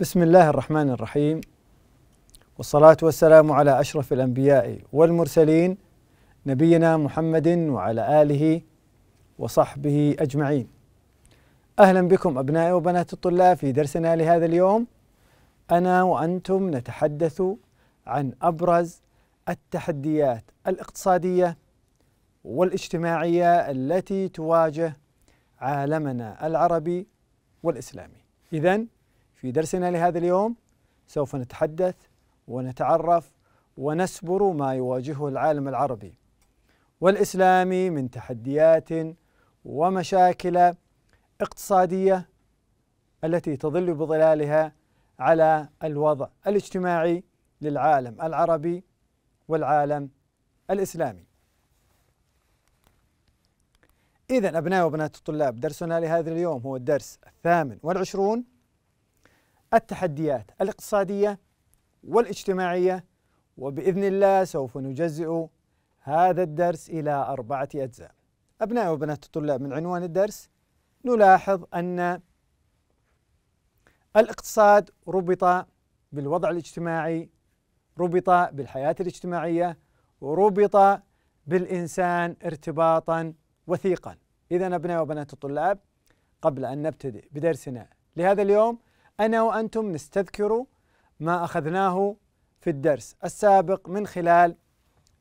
بسم الله الرحمن الرحيم والصلاة والسلام على أشرف الأنبياء والمرسلين نبينا محمد وعلى آله وصحبه أجمعين أهلا بكم أبنائي وبنات الطلاب في درسنا لهذا اليوم أنا وأنتم نتحدث عن أبرز التحديات الاقتصادية والاجتماعية التي تواجه عالمنا العربي والإسلامي إذا في درسنا لهذا اليوم سوف نتحدث ونتعرف ونسبر ما يواجهه العالم العربي والاسلامي من تحديات ومشاكل اقتصاديه التي تظل بظلالها على الوضع الاجتماعي للعالم العربي والعالم الاسلامي. اذا ابنائي وبنات الطلاب درسنا لهذا اليوم هو الدرس الثامن والعشرون التحديات الاقتصادية والاجتماعية وبإذن الله سوف نجزئ هذا الدرس إلى أربعة أجزاء أبناء وبنات الطلاب من عنوان الدرس نلاحظ أن الاقتصاد ربط بالوضع الاجتماعي ربط بالحياة الاجتماعية وربط بالإنسان ارتباطا وثيقا إذا أبناء وبنات الطلاب قبل أن نبتدئ بدرسنا لهذا اليوم أنا وأنتم نستذكر ما أخذناه في الدرس السابق من خلال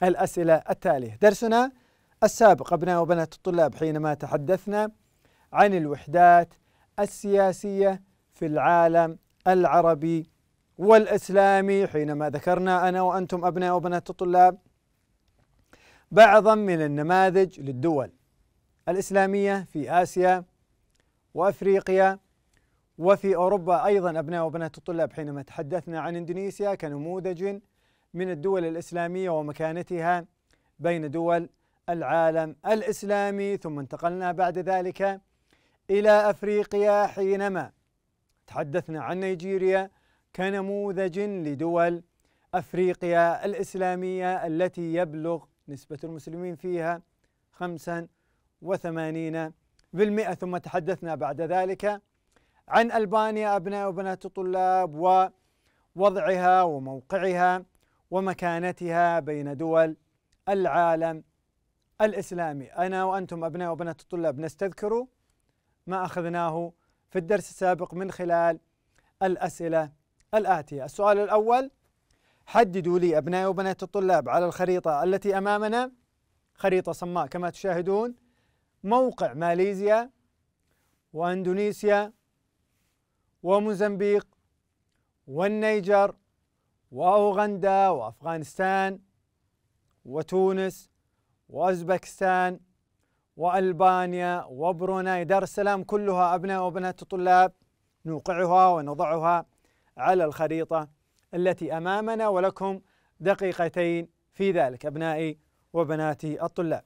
الأسئلة التالية درسنا السابق أبناء وبنات الطلاب حينما تحدثنا عن الوحدات السياسية في العالم العربي والإسلامي حينما ذكرنا أنا وأنتم أبناء وبنات الطلاب بعضا من النماذج للدول الإسلامية في آسيا وأفريقيا وفي أوروبا أيضا أبناء وبنات الطلاب حينما تحدثنا عن إندونيسيا كنموذج من الدول الإسلامية ومكانتها بين دول العالم الإسلامي ثم انتقلنا بعد ذلك إلى أفريقيا حينما تحدثنا عن نيجيريا كنموذج لدول أفريقيا الإسلامية التي يبلغ نسبة المسلمين فيها 85% ثم تحدثنا بعد ذلك عن ألبانيا أبناء وبنات الطلاب ووضعها وموقعها ومكانتها بين دول العالم الإسلامي أنا وأنتم أبناء وبنات الطلاب نستذكر ما أخذناه في الدرس السابق من خلال الأسئلة الآتية السؤال الأول حددوا لي أبناء وبنات الطلاب على الخريطة التي أمامنا خريطة صماء كما تشاهدون موقع ماليزيا وأندونيسيا وموزمبيق والنيجر وأوغندا وأفغانستان وتونس وأوزبكستان وألبانيا وبروناي دار السلام كلها أبناء وبنات الطلاب نوقعها ونضعها على الخريطة التي أمامنا ولكم دقيقتين في ذلك أبنائي وبناتي الطلاب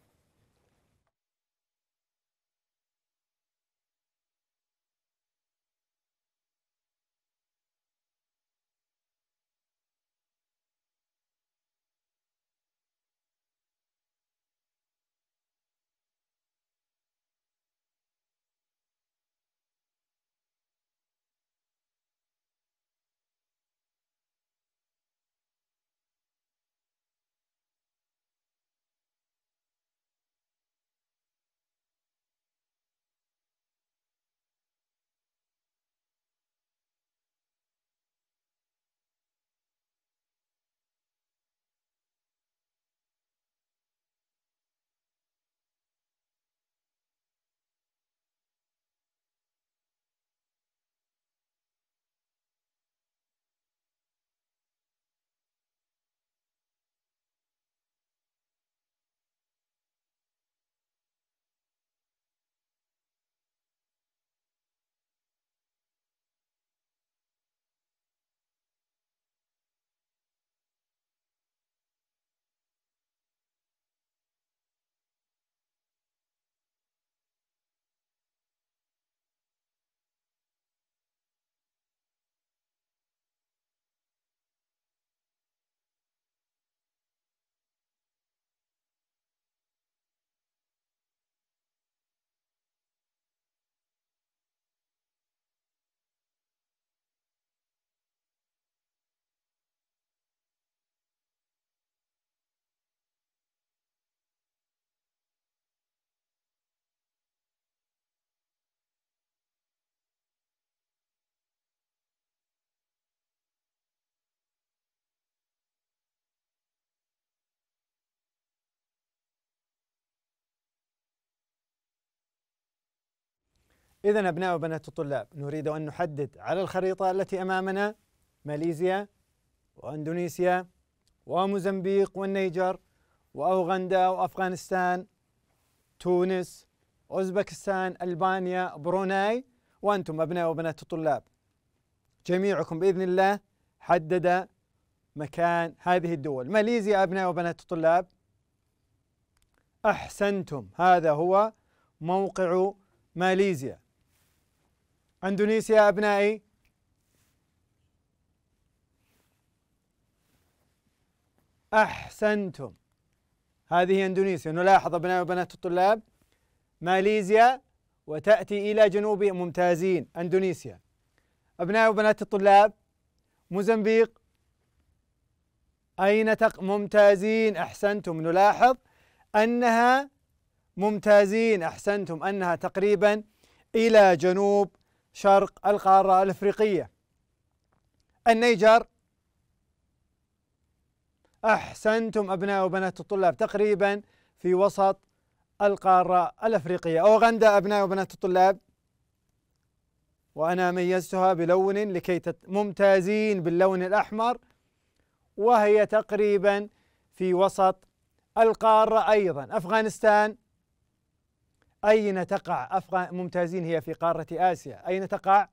إذا أبناء وبنات الطلاب نريد أن نحدد على الخريطة التي أمامنا ماليزيا وأندونيسيا وموزمبيق والنيجر وأوغندا وأفغانستان تونس أوزبكستان ألبانيا بروناي وأنتم أبناء وبنات الطلاب جميعكم بإذن الله حدد مكان هذه الدول ماليزيا أبناء وبنات الطلاب أحسنتم هذا هو موقع ماليزيا أندونيسيا أبنائي أحسنتم هذه أندونيسيا نلاحظ أبناء وبنات الطلاب ماليزيا وتأتي إلى جنوب ممتازين أندونيسيا أبناء وبنات الطلاب موزمبيق أين تق ممتازين أحسنتم نلاحظ أنها ممتازين أحسنتم أنها تقريبا إلى جنوب شرق القارة الأفريقية النيجر أحسنتم أبناء وبنات الطلاب تقريبا في وسط القارة الأفريقية أوغندا أبناء وبنات الطلاب وأنا ميزتها بلون لكي ممتازين باللون الأحمر وهي تقريبا في وسط القارة أيضا أفغانستان أين تقع أفغان ممتازين هي في قارة آسيا أين تقع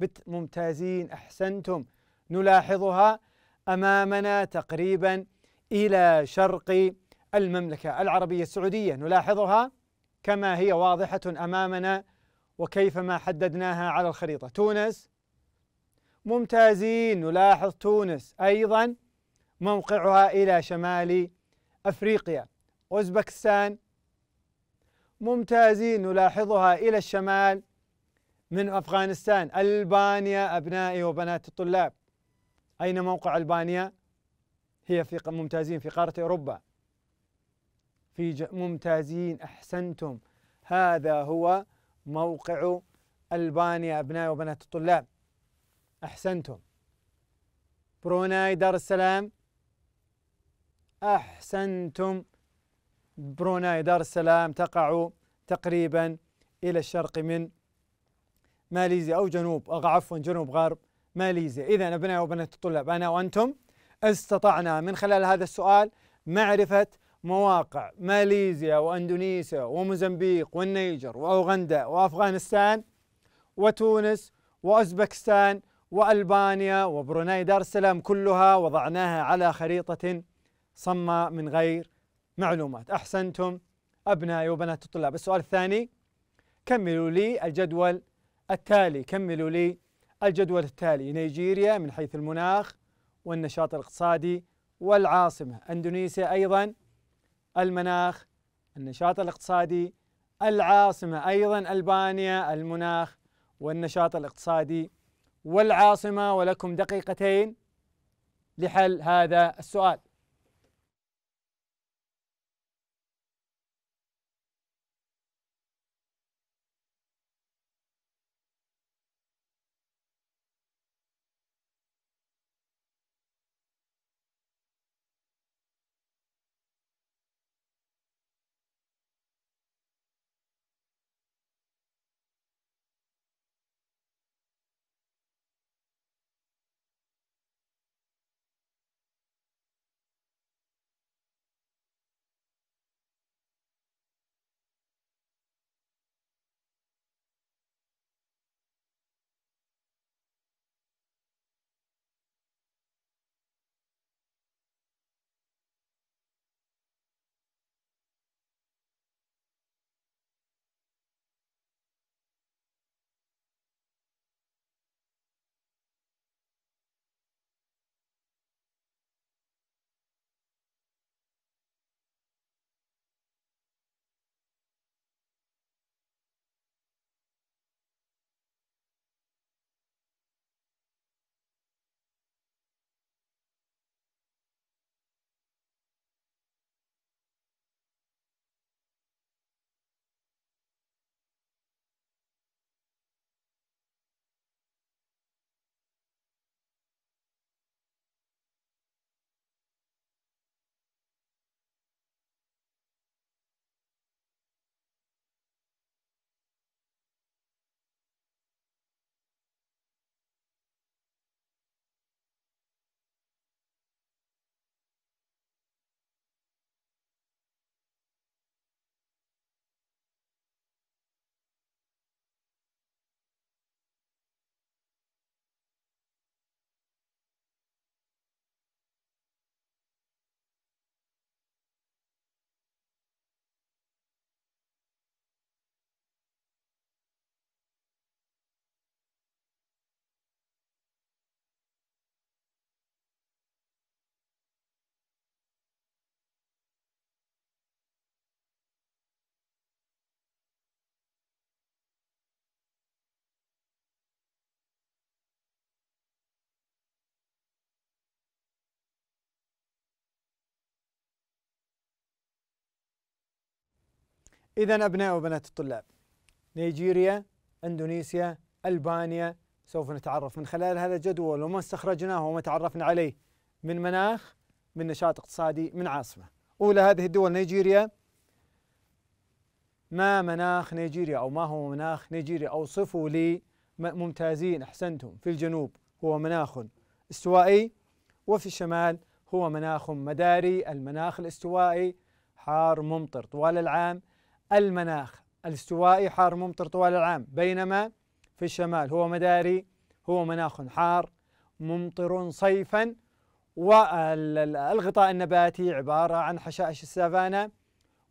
بت ممتازين أحسنتم نلاحظها أمامنا تقريبا إلى شرق المملكة العربية السعودية نلاحظها كما هي واضحة أمامنا وكيفما حددناها على الخريطة تونس ممتازين نلاحظ تونس أيضا موقعها إلى شمال أفريقيا أوزبكستان ممتازين نلاحظها إلى الشمال من أفغانستان ألبانيا أبنائي وبنات الطلاب أين موقع ألبانيا؟ هي في ممتازين في قارة أوروبا في ممتازين أحسنتم هذا هو موقع ألبانيا أبنائي وبنات الطلاب أحسنتم بروناي دار السلام أحسنتم بروناي دار السلام تقع تقريبا إلى الشرق من ماليزيا أو جنوب أو عفوا جنوب غرب ماليزيا إذا أبناء وبنات الطلاب أنا وأنتم استطعنا من خلال هذا السؤال معرفة مواقع ماليزيا وأندونيسيا وموزمبيق والنيجر وأوغندا وأفغانستان وتونس وأوزبكستان وألبانيا وبروناي دار السلام كلها وضعناها على خريطة صماء من غير معلومات أحسنتم أبنائي وبنات الطلاب السؤال الثاني كملوا لي الجدول التالي كملوا لي الجدول التالي نيجيريا من حيث المناخ والنشاط الاقتصادي والعاصمة أندونيسيا أيضا المناخ النشاط الاقتصادي العاصمة أيضا ألبانيا المناخ والنشاط الاقتصادي والعاصمة ولكم دقيقتين لحل هذا السؤال إذا أبناء وبنات الطلاب نيجيريا أندونيسيا ألبانيا سوف نتعرف من خلال هذا الجدول وما استخرجناه وما تعرفنا عليه من مناخ من نشاط اقتصادي من عاصمة أولى هذه الدول نيجيريا ما مناخ نيجيريا أو ما هو مناخ نيجيريا أو صفوا لي ممتازين أحسنتم في الجنوب هو مناخ استوائي وفي الشمال هو مناخ مداري المناخ الاستوائي حار ممطر طوال العام المناخ الاستوائي حار ممطر طوال العام بينما في الشمال هو مداري هو مناخ حار ممطر صيفا والغطاء النباتي عبارة عن حشائش السافانا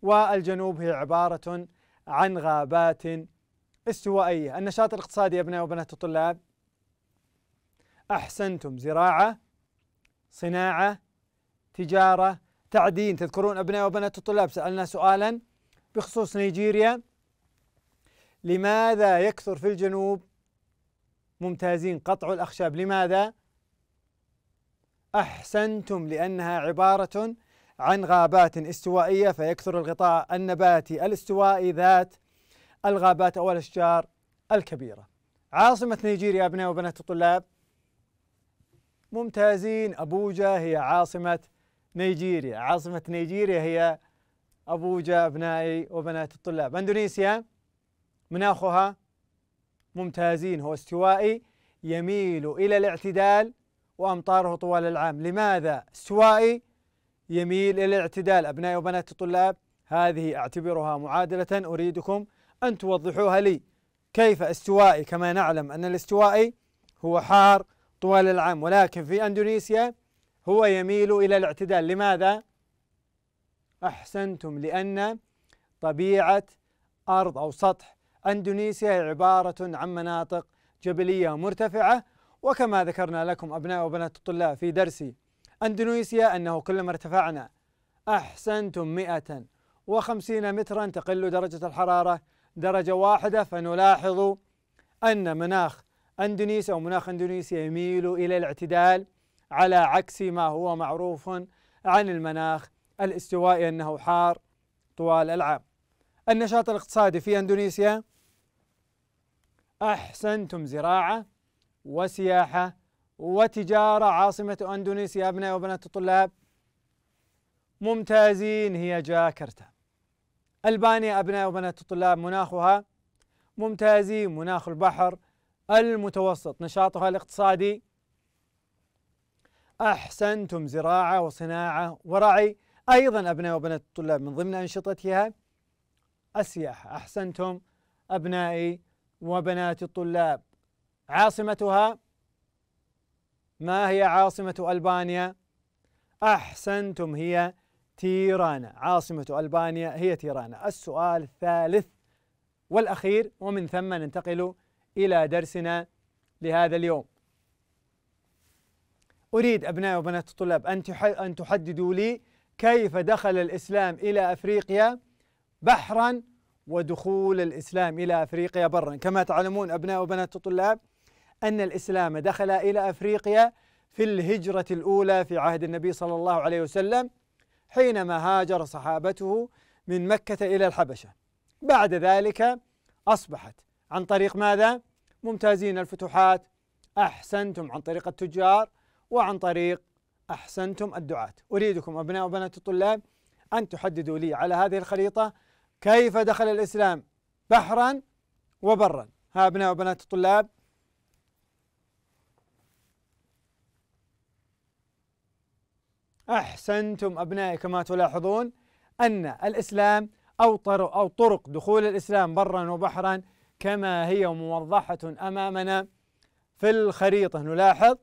والجنوب هي عبارة عن غابات استوائية النشاط الاقتصادي يا أبناء وبنات الطلاب أحسنتم زراعة صناعة تجارة تعدين تذكرون أبناء وبنات الطلاب سألنا سؤالا بخصوص نيجيريا لماذا يكثر في الجنوب ممتازين قطع الأخشاب لماذا؟ أحسنتم لأنها عبارة عن غابات استوائية فيكثر الغطاء النباتي الاستوائي ذات الغابات أو الأشجار الكبيرة عاصمة نيجيريا أبناء وبنات الطلاب ممتازين أبوجا هي عاصمة نيجيريا عاصمة نيجيريا هي أبوجا أبنائي وبنات الطلاب أندونيسيا مناخها ممتازين هو استوائي يميل إلى الاعتدال وأمطاره طوال العام لماذا استوائي يميل إلى الاعتدال أبنائي وبنات الطلاب هذه أعتبرها معادلة أريدكم أن توضحوها لي كيف استوائي كما نعلم أن الاستوائي هو حار طوال العام ولكن في أندونيسيا هو يميل إلى الاعتدال لماذا؟ أحسنتم لأن طبيعة أرض أو سطح أندونيسيا عبارة عن مناطق جبلية مرتفعة وكما ذكرنا لكم أبناء وبنات الطلاب في درس أندونيسيا أنه كلما ارتفعنا أحسنتم 150 مترا تقل درجة الحرارة درجة واحدة فنلاحظ أن مناخ أندونيسيا ومناخ أندونيسيا يميل إلى الاعتدال على عكس ما هو معروف عن المناخ الاستوائي أنه حار طوال العام النشاط الاقتصادي في أندونيسيا أحسنتم زراعة وسياحة وتجارة عاصمة أندونيسيا أبناء وبنات الطلاب ممتازين هي جاكرتا ألبانيا أبناء وبنات الطلاب مناخها ممتازين مناخ البحر المتوسط نشاطها الاقتصادي أحسنتم زراعة وصناعة ورعي أيضا أبناء وبنات الطلاب من ضمن أنشطتها السياحة أحسنتم أبنائي وبنات الطلاب عاصمتها ما هي عاصمة ألبانيا؟ أحسنتم هي تيرانا عاصمة ألبانيا هي تيرانا السؤال الثالث والأخير ومن ثم ننتقل إلى درسنا لهذا اليوم أريد أبناء وبنات الطلاب أن تحددوا لي كيف دخل الإسلام إلى أفريقيا بحرا ودخول الإسلام إلى أفريقيا برا كما تعلمون أبناء وبنات الطلاب أن الإسلام دخل إلى أفريقيا في الهجرة الأولى في عهد النبي صلى الله عليه وسلم حينما هاجر صحابته من مكة إلى الحبشة بعد ذلك أصبحت عن طريق ماذا؟ ممتازين الفتوحات أحسنتم عن طريق التجار وعن طريق أحسنتم الدعاة أريدكم أبناء وبنات الطلاب أن تحددوا لي على هذه الخريطة كيف دخل الإسلام بحرا وبرا ها أبناء وبنات الطلاب أحسنتم أبنائي كما تلاحظون أن الإسلام أو طرق, أو طرق دخول الإسلام برا وبحرا كما هي موضحة أمامنا في الخريطة نلاحظ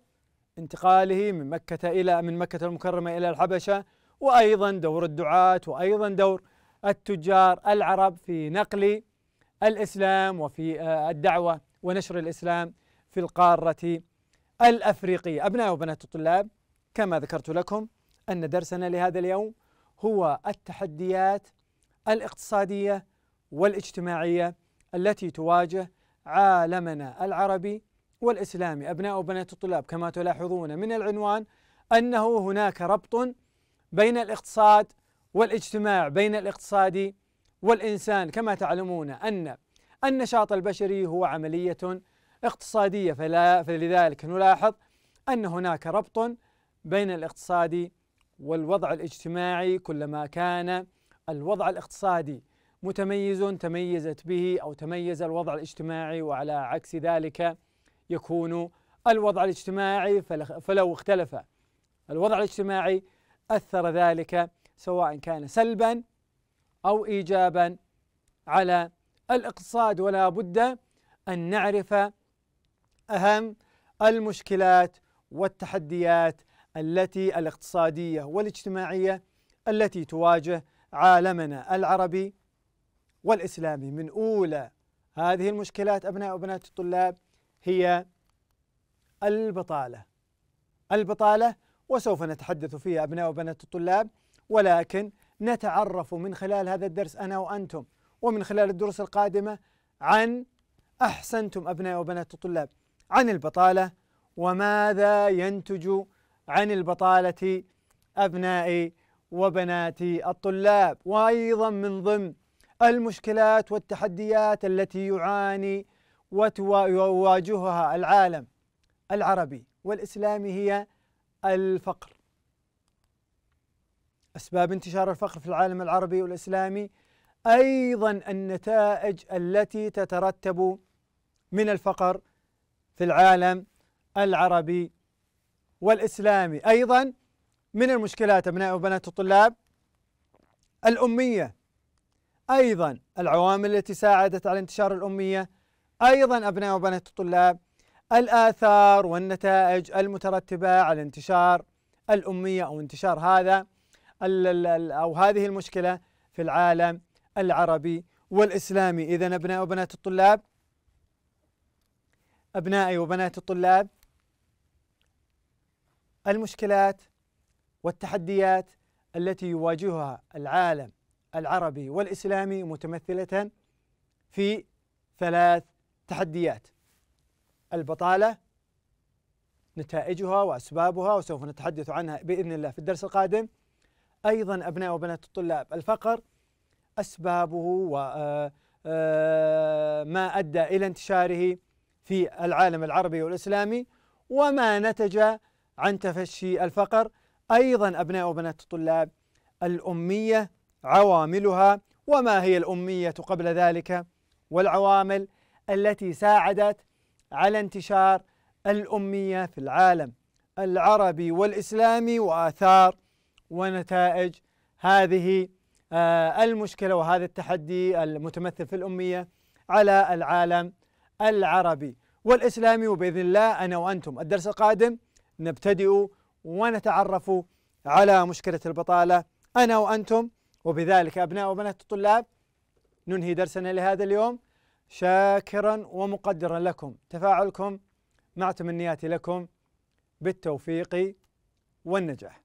انتقاله من مكة إلى من مكة المكرمة إلى الحبشة وأيضا دور الدعاة وأيضا دور التجار العرب في نقل الإسلام وفي آه، الدعوة ونشر الإسلام في القارة الأفريقية أبناء وبنات الطلاب كما ذكرت لكم أن درسنا لهذا اليوم هو التحديات الاقتصادية والاجتماعية التي تواجه عالمنا العربي والإسلامي أبناء وبنات الطلاب كما تلاحظون من العنوان أنه هناك ربط بين الاقتصاد والاجتماع بين الاقتصاد والإنسان كما تعلمون أن النشاط البشري هو عملية اقتصادية فلا فلذلك نلاحظ أن هناك ربط بين الاقتصاد والوضع الاجتماعي كلما كان الوضع الاقتصادي متميز تميزت به أو تميز الوضع الاجتماعي وعلى عكس ذلك يكون الوضع الاجتماعي فلو اختلف الوضع الاجتماعي أثر ذلك سواء كان سلبا أو إيجابا على الاقتصاد ولا بد أن نعرف أهم المشكلات والتحديات التي الاقتصادية والاجتماعية التي تواجه عالمنا العربي والإسلامي من أولى هذه المشكلات أبناء وبنات الطلاب هي البطالة البطالة وسوف نتحدث فيها أبناء وبنات الطلاب ولكن نتعرف من خلال هذا الدرس أنا وأنتم ومن خلال الدروس القادمة عن أحسنتم أبناء وبنات الطلاب عن البطالة وماذا ينتج عن البطالة أبناء وبنات الطلاب وأيضا من ضمن المشكلات والتحديات التي يعاني ويواجهها العالم العربي والإسلامي هي الفقر أسباب انتشار الفقر في العالم العربي والإسلامي أيضا النتائج التي تترتب من الفقر في العالم العربي والإسلامي أيضا من المشكلات أبناء وبنات الطلاب الأمية أيضا العوامل التي ساعدت على انتشار الأمية أيضا أبناء وبنات الطلاب الآثار والنتائج المترتبة على انتشار الأمية أو انتشار هذا أو هذه المشكلة في العالم العربي والإسلامي إذا أبناء وبنات الطلاب أبنائي وبنات الطلاب المشكلات والتحديات التي يواجهها العالم العربي والإسلامي متمثلة في ثلاث تحديات البطالة نتائجها وأسبابها وسوف نتحدث عنها بإذن الله في الدرس القادم أيضا أبناء وبنات الطلاب الفقر أسبابه وما آه، آه، أدى إلى انتشاره في العالم العربي والإسلامي وما نتج عن تفشي الفقر أيضا أبناء وبنات الطلاب الأمية عواملها وما هي الأمية قبل ذلك والعوامل التي ساعدت على انتشار الأمية في العالم العربي والإسلامي وآثار ونتائج هذه آه، المشكلة وهذا التحدي المتمثل في الأمية على العالم العربي والإسلامي وبإذن الله أنا وأنتم الدرس القادم نبتدئ ونتعرف على مشكلة البطالة أنا وأنتم وبذلك أبناء وبنات الطلاب ننهي درسنا لهذا اليوم شاكرا ومقدرا لكم تفاعلكم مع تمنياتي لكم بالتوفيق والنجاح